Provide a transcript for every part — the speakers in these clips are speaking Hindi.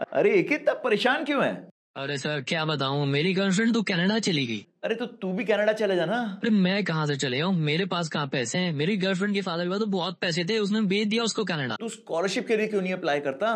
अरे एक इतना परेशान क्यों है अरे सर क्या बताऊँ मेरी गर्लफ्रेंड तो कनाडा चली गई अरे तो तू भी कनाडा चले जाना अरे मैं कहाँ से चले हूँ मेरे पास कहाँ पैसे हैं मेरी गर्लफ्रेंड के फादर के तो बहुत पैसे थे उसने बेच दिया उसको कनाडा तू स्कॉलरशिप के लिए क्यों नहीं अप्लाई करता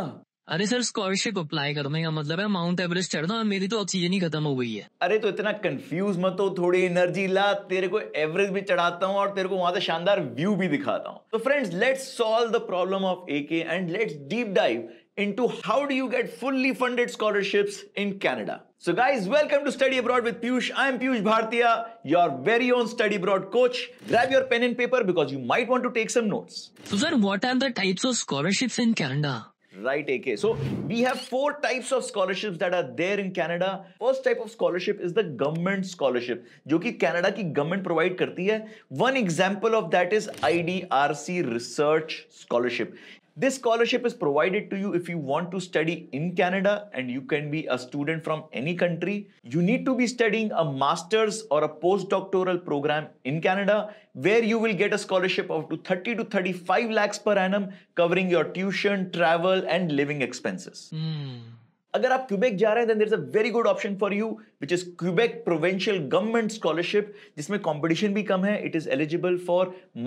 अरे सर स्कॉलरशिप अप्लाई करो मेरा मतलब है माउंट एवरेस्ट दो मेरी तो ऑक्सीजन ही खत्म हो गई है अरे तो इतना कंफ्यूज मत हो थोड़ी एनर्जी ला तेरे को एवरेस्ट भी चढ़ाता हूँ और तेरे को वहां से शानदार व्यू भी दिखाता हूँ तो friends let's solve the problem of AK and let's deep dive into how do you get fully funded scholarships in Canada. So guys, welcome to Study Abroad with Piyush. I'm Piyush Bhartiya, your very own Study Abroad coach. Grab your pen and paper because you might want to take some notes. So sir, what are the types of scholarships in Canada? Right, AK. So we have four types of scholarships that are there in Canada. First type of scholarship is the government scholarship, which कि government provide. Government One example of that is IDRC research scholarship. This scholarship is provided to you if you want to study in Canada and you can be a student from any country. You need to be studying a master's or a postdoctoral program in Canada where you will get a scholarship of to 30 to 35 lakhs per annum covering your tuition, travel and living expenses. Mm. अगर आप क्यूबेक जा रहे हैं then there is a very good option which is Quebec Provincial Government Scholarship, जिसमें competition भी कम है, it is eligible for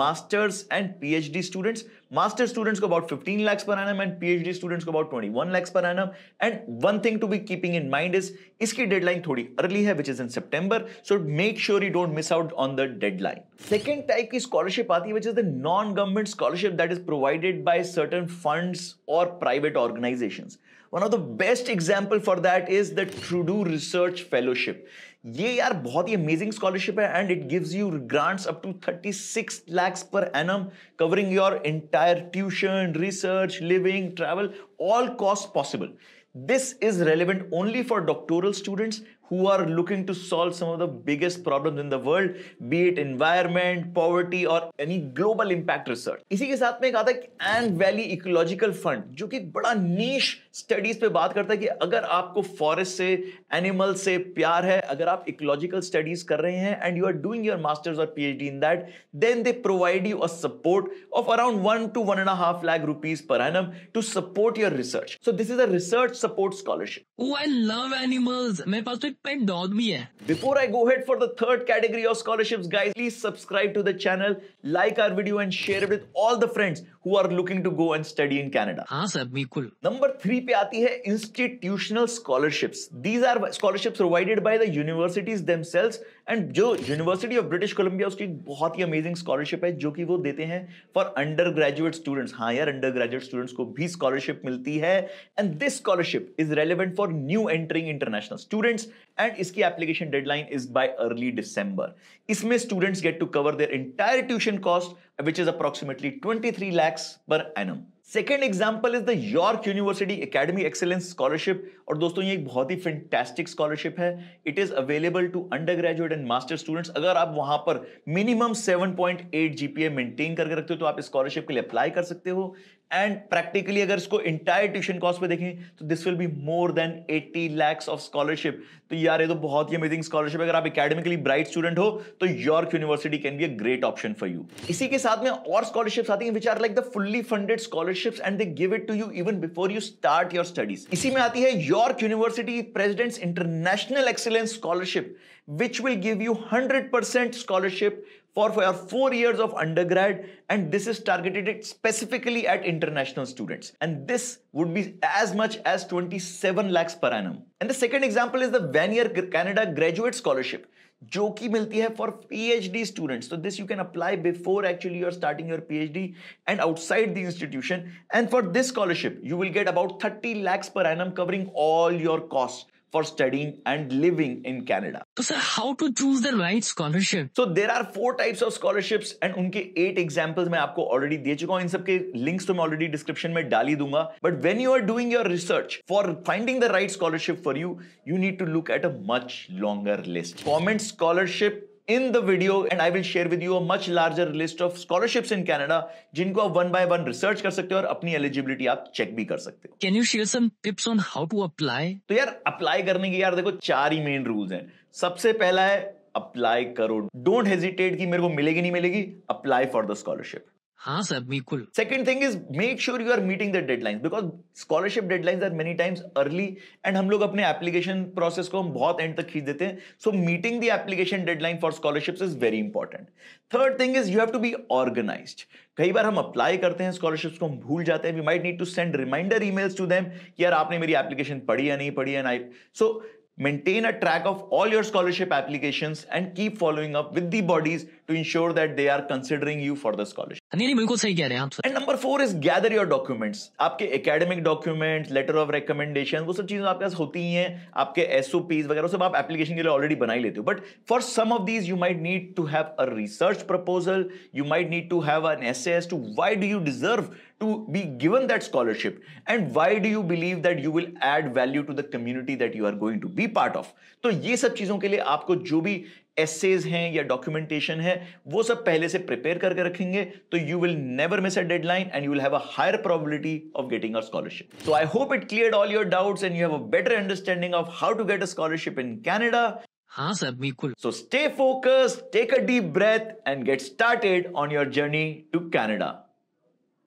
masters and PhD students. Masters students को about 15 lakhs per annum and PhD students को about 21 lakhs per annum. And one thing to be keeping in mind is इसकी deadline थोड़ी early है, which is in September. So make sure you don't miss out on the deadline. Second type की scholarship आती which is the non-government scholarship that is provided by certain funds or private organizations. One of the best example for that is the Trudeau Research fellowship ये यार बहुत ही अमेजिंग स्कॉलरशिप है and it gives you grants up to 36 lakhs per annum covering your entire tuition research living travel all cost possible this is relevant only for doctoral students who are looking to solve some of the biggest problems in the world, be it environment, poverty or any global impact research. इसी के साथ में एक आता है एंड वैली इकोलॉजिकल फंड जो कि बड़ा नीश स्टडीज पे बात करता है कि अगर आपको फॉरेस्ट से एनिमल से प्यार है अगर आप इकोलॉजिकल स्टडीज कर रहे हैं and you are doing your masters और PhD in that then they provide you a support of around one to one and half lakh rupees per annum to support your research so this is a research support scholarship I love animals मेरे पास तो एक पेन है before I go ahead for the third category of scholarships guys please subscribe to the channel like our video and share with all the friends who are looking to go and study in Canada हाँ सर बिल्कुल नंबर थ्री पे आती है institutional scholarship these are scholarship provided by the universities themselves and जो यूनिवर्सिटी ऑफ ब्रिटिश कोलंबिया उसकी बहुत ही अमेजिंग स्कॉलरशिप है जो कि वो देते हैं फॉर अंडर ग्रेजुएट स्टूडेंट्स हाँ अंडर ग्रेजुएट स्टूडेंट्स को भी स्कॉलरशिप मिलती है and this scholarship is relevant for new entering international students and इसकी application deadline is by early December इसमें students get to cover their entire tuition cost which is approximately twenty three lakh lakhs per annum second example is the York University academy excellence scholarship और दोस्तों ये एक बहुत ही फेंटेस्टिक स्कॉलरशिप है it is available to undergraduate and master students अगर आप वहां पर मिनिमम 7.8 जीपीए मेंटेन करके रखते हो तो आप स्कॉलरशिप के लिए अप्लाई कर सकते हो एंड प्रैक्टिकली अगर इसको इंटायर ट्यूशन कॉस्ट पे देखें तो this will be more than 80 lakhs of scholarship तो यार ये तो बहुत ही अमेजिंग स्कॉलरशिप अगर आप एकेडमिकली ब्राइट स्टूडेंट हो तो York University can be a great option for you इसी के साथ में और स्कॉलरशिप आती है which are like the fully funded scholarship and they give it to you even before you start your studies इसी में आती है York University president's international excellence scholarship which will give you 100% scholarship for, for your four years of undergrad and this is targeted specifically at international students and this would be as much as 27 lakhs per annum and the second example is the Vanier Canada graduate scholarship जो कि मिलती for PhD students. So this you can apply before actually you are starting your PhD and outside the institution. And for this scholarship, you will get about 30 lakhs per annum covering all your costs for studying and living in Canada. So, sir, how to choose the right scholarship? So, there are four types of scholarships and unke eight examples I have already दे चुका हूँ links to मैं already description में dali ही But when you are doing your research for finding the right scholarship for you, you need to look at a much longer list. Comment scholarship in the video and I will share with you a much larger list of scholarships in Canada जिनको आप वन बाय वन रिसर्च कर सकते हो और अपनी एलिजिबिलिटी आप चेक भी कर सकते हो can you share some tips on how to apply तो यार अप्लाई करने की यार देखो चार ही मेन रूल्स हैं सबसे पहला है अप्लाई करो डोंट हेजिटेट कि मेरे को मिलेगी नहीं मिलेगी अप्लाई फॉर द स्कॉलरशिप हाँ सर बिल्कुल second thing is make sure you are meeting the deadlines because scholarship deadlines are many times early and हम लोग अपने एप्लीकेशन प्रोसेस को हम बहुत एंड तक खींच देते हैं so meeting the application deadline for scholarship is very important third thing is you have to be organise कई बार हम अप्लाई करते हैं स्कॉलरशिप्स को हम भूल जाते हैं we might need to send reminder emails to them कि यार आपने मेरी एप्लीकेशन पढ़ी या नहीं पढ़ी and I so maintain a track of all your scholarship applications and keep following up with the bodies to ensure that they are considering you for the scholarship. And number four is gather your documents. Aapke academic documents, letter of recommendation, wo sab cheezon aapke paas hoti hi SOPs wagera sab aap application ke already banai lete But for some of these you might need to have a research proposal, you might need to have an essay as to why do you deserve to be given that scholarship and why do you believe that you will add value to the community that you are going to be part of तो ये सब चीजों के लिए आपको जो भी essays हैं documentation है वो you will never miss a deadline and you will have a higher probability of getting a scholarship so I hope it cleared all your doubts and you have a better understanding of how to get a scholarship in Canada So, stay focused, take a deep breath, and get started on your journey to Canada.